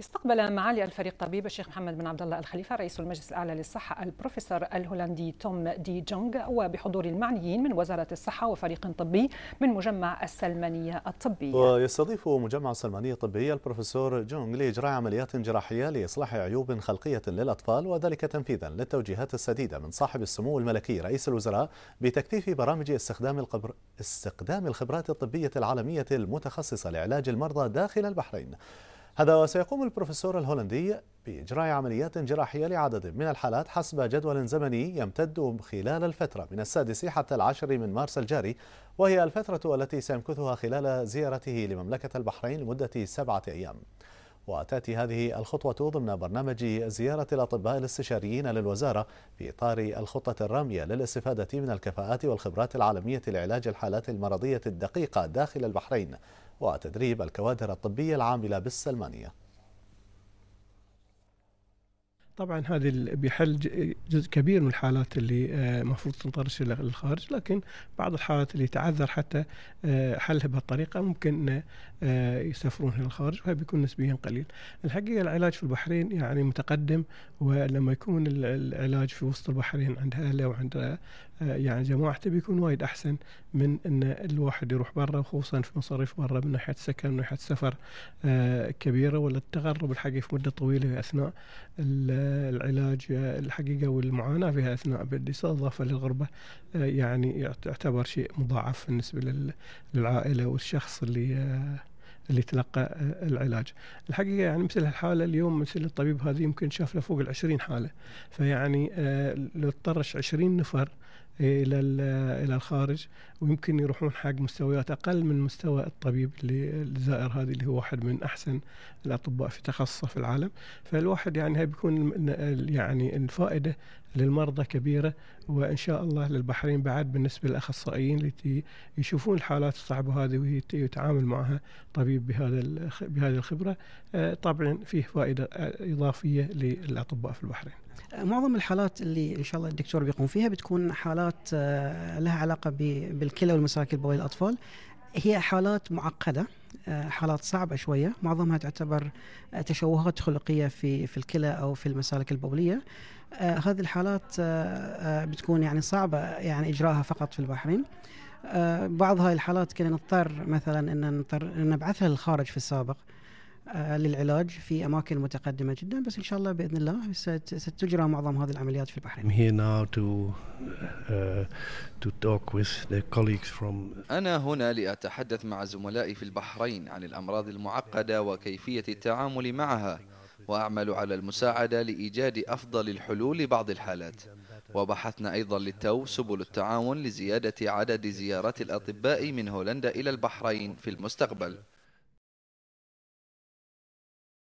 استقبل معالي الفريق طبيب الشيخ محمد بن عبد الله الخليفه رئيس المجلس الاعلى للصحه البروفيسور الهولندي توم دي جونغ وبحضور المعنيين من وزاره الصحه وفريق طبي من مجمع السلمانيه الطبي. ويستضيف مجمع السلمانيه الطبي البروفيسور جونغ لاجراء عمليات جراحيه لاصلاح عيوب خلقيه للاطفال وذلك تنفيذا للتوجيهات السديده من صاحب السمو الملكي رئيس الوزراء بتكثيف برامج استخدام القبر استخدام الخبرات الطبيه العالميه المتخصصه لعلاج المرضى داخل البحرين. هذا وسيقوم البروفيسور الهولندي بإجراء عمليات جراحية لعدد من الحالات حسب جدول زمني يمتد خلال الفترة من السادس حتى العاشر من مارس الجاري وهي الفترة التي سيمكثها خلال زيارته لمملكة البحرين لمدة سبعة أيام وتأتي هذه الخطوة ضمن برنامج زيارة الأطباء الاستشاريين للوزارة في إطار الخطة الرامية للاستفادة من الكفاءات والخبرات العالمية لعلاج الحالات المرضية الدقيقة داخل البحرين وتدريب الكوادر الطبية العاملة بالسلمانية طبعا هذا بيحل جزء كبير من الحالات اللي المفروض آه، تنطرش للخارج لكن بعض الحالات اللي تعذر حتى آه، حلها بهالطريقه ممكن آه، يسافرون للخارج وهذا بيكون نسبيا قليل. الحقيقه العلاج في البحرين يعني متقدم ولما يكون العلاج في وسط البحرين عند اهله وعند آه، يعني جماعته بيكون وايد احسن من ان الواحد يروح برا وخصوصا في مصاريف برا من ناحيه سكن من ناحيه سفر آه، كبيره ولا التغرب الحقيقي في مده طويله اثناء العلاج الحقيقه والمعاناه فيها اثناء بالاضافه للغربه آه، يعني يعتبر شيء مضاعف بالنسبه للعائله والشخص اللي اللي تلقى العلاج الحقيقة يعني مثل هالحالة اليوم مثل الطبيب هذه يمكن شاف له فوق ال 20 حالة فيعني لو اضطرش 20 نفر الى الى الخارج ويمكن يروحون حق مستويات اقل من مستوى الطبيب اللي الزائر هذا اللي هو واحد من احسن الاطباء في تخصصه في العالم فالواحد يعني بيكون يعني الفائده للمرضى كبيرة وإن شاء الله للبحرين بعد بالنسبة للأخصائيين اللي يشوفون الحالات الصعبة هذه ويتعامل معها طبيب بهذا بهذه الخبرة آه، طبعا فيه فائدة إضافية للأطباء في البحرين معظم الحالات اللي ان شاء الله الدكتور بيقوم فيها بتكون حالات آه، لها علاقه بالكلى والمساك بوي الاطفال هي حالات معقده آه، حالات صعبه شويه معظمها تعتبر آه، تشوهات خلقيه في في الكلى او في المسالك البوليه هذه الحالات بتكون يعني صعبه يعني اجراها فقط في البحرين بعض هاي الحالات كنا نضطر مثلا ان نضطر نبعثها للخارج في السابق آه، للعلاج في اماكن متقدمه جدا بس ان شاء الله باذن الله ستجرى معظم هذه العمليات في البحرين. I'm here now to uh, to talk with the colleagues from انا هنا لاتحدث مع زملائي في البحرين عن الامراض المعقده وكيفيه التعامل معها واعمل على المساعده لايجاد افضل الحلول لبعض الحالات. وبحثنا أيضا للتو سبل التعاون لزيادة عدد زيارات الأطباء من هولندا إلى البحرين في المستقبل